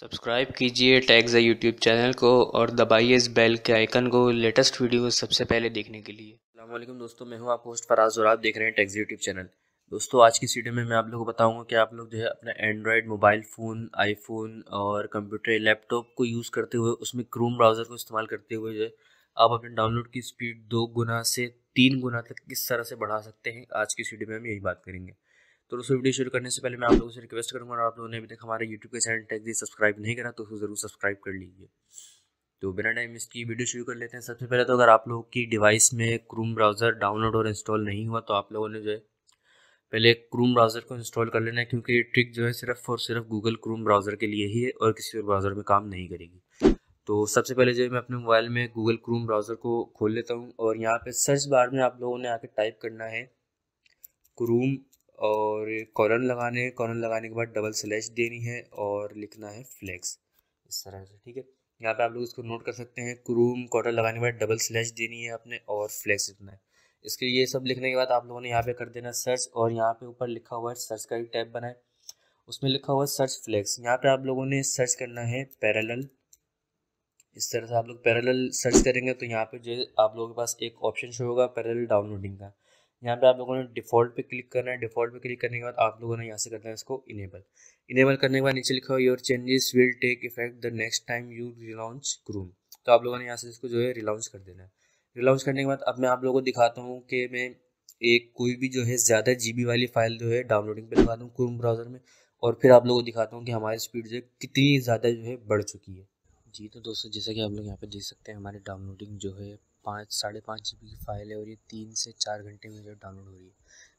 subscribe कीजिए tags YouTube channel को और दबाइए इस बेल के आइकन को लेटेस्ट वीडियो सबसे पहले देखने के लिए अल्लाम दोस्तों मैं हूं आप होस्ट फराज और आप देख रहे हैं टैक्स यूट्यूब चैनल दोस्तों आज की इस वीडियो में मैं आप लोगों को बताऊंगा कि आप लोग जो है अपना एंड्रॉयड मोबाइल फ़ोन आईफोन और कंप्यूटर लैपटॉप को यूज़ करते हुए उसमें क्रोम ब्राउज़र को इस्तेमाल करते हुए जो है आप अपने डाउनलोड की स्पीड दो गुना से तीन गुना तक किस तरह से बढ़ा सकते हैं आज की इस वीडियो में हम यही बात करेंगे तो दोस्तों वीडियो शुरू करने से पहले मैं आप लोगों से रिक्वेस्ट करूँगा और आप लोगों ने अभी तक हमारे यूट्यूब के चैनल टेक दी सब्सक्राइब नहीं करा तो उसको ज़रूर सब्सक्राइब कर लीजिए तो बिना टाइम इसकी वीडियो शुरू कर लेते हैं सबसे पहले तो अगर आप लोगों की डिवाइस में क्रूम ब्राउज़र डाउनलोड और इंस्टॉल नहीं हुआ तो आप लोगों ने जो है पहले क्रूम ब्राउज़र को इंस्टॉल कर लेना है क्योंकि ये ट्रिक जो है सिर्फ और सिर्फ गूगल क्रूम ब्राउज़र के लिए ही है और किसी और ब्राउज़र में काम नहीं करेगी तो सबसे पहले जो है मैं अपने मोबाइल में गूगल क्रूम ब्राउज़र को खोल लेता हूँ और यहाँ पर सर्च बार में आप लोगों ने आके टाइप करना है क्रूम और कॉलन लगाने कॉलन लगाने के बाद डबल स्लैश देनी है और लिखना है फ्लेक्स इस तरह से ठीक है यहाँ पे आप लोग इसको नोट कर सकते हैं क्रूम कॉटन लगाने के बाद डबल स्लैश देनी है आपने और फ्लेक्स लिखना है इसके ये सब लिखने के बाद आप लोगों ने यहाँ पे कर देना सर्च और यहाँ पे ऊपर लिखा हुआ है सर्च का एक टैब बनाए उसमें लिखा हुआ है सर्च फ्लेक्स यहाँ पे आप लोगों ने सर्च करना है पैरल इस तरह से आप लोग पैरल सर्च करेंगे तो यहाँ पे जो आप लोगों के पास एक ऑप्शन शो होगा पैरल डाउनलोडिंग का यहाँ पे आप लोगों ने डिफ़ॉल्ट पे क्लिक करना है डिफ़ॉल्ट पे क्लिक करने के बाद आप लोगों ने यहाँ से करना है इसको इनेबल इनेबल करने के बाद नीचे लिखा हो your changes will take effect the next time you relaunch Chrome तो आप लोगों ने यहाँ से इसको जो है रिलॉन्च कर देना है रिलॉन्च करने के बाद अब मैं आप लोगों को दिखाता हूँ कि मैं एक कोई भी जो है ज़्यादा जी वाली फ़ाइल जो है डाउनलोडिंग पर लगा दूँ क्रूम ब्राउज़र में और फिर आप लोगों को दिखाता हूँ कि हमारी स्पीड जो है कितनी ज़्यादा जो है बढ़ चुकी है जी तो दोस्तों जैसा कि आप लोग यहाँ पे देख सकते हैं हमारे डाउनलोडिंग जो है पाँच साढ़े पाँच जी की फ़ाइल है और ये तीन से चार घंटे में जो डाउनलोड हो रही है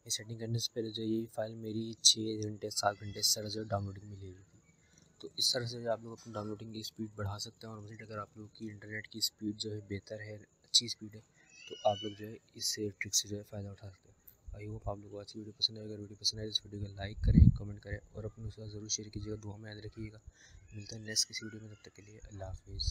ये सेटिंग करने से पहले जो ये फाइल मेरी छः घंटे सात घंटे इस तरह से डाउनलोडिंग में ले रही थी तो इस तरह से जो आप लोग अपनी डाउनलोडिंग की स्पीड बढ़ा सकते हैं और वजह अगर आप लोग की इंटरनेट की स्पीड जो है बेहतर है अच्छी स्पीड है तो आप लोग जो है इस ट्रिक से जो है फ़ायदा उठा सकते हैं आई होप आप लोग को आज की वीडियो पसंद आएगा वीडियो पसंद आए तो इस वीडियो को लाइक करें कमेंट करें और अपने उसका ज़रूर शेयर कीजिएगा दुआ में याद रखिएगा मिलता है नेक्स्ट किसी वीडियो में तब तक के लिए अल्लाह हाफिज़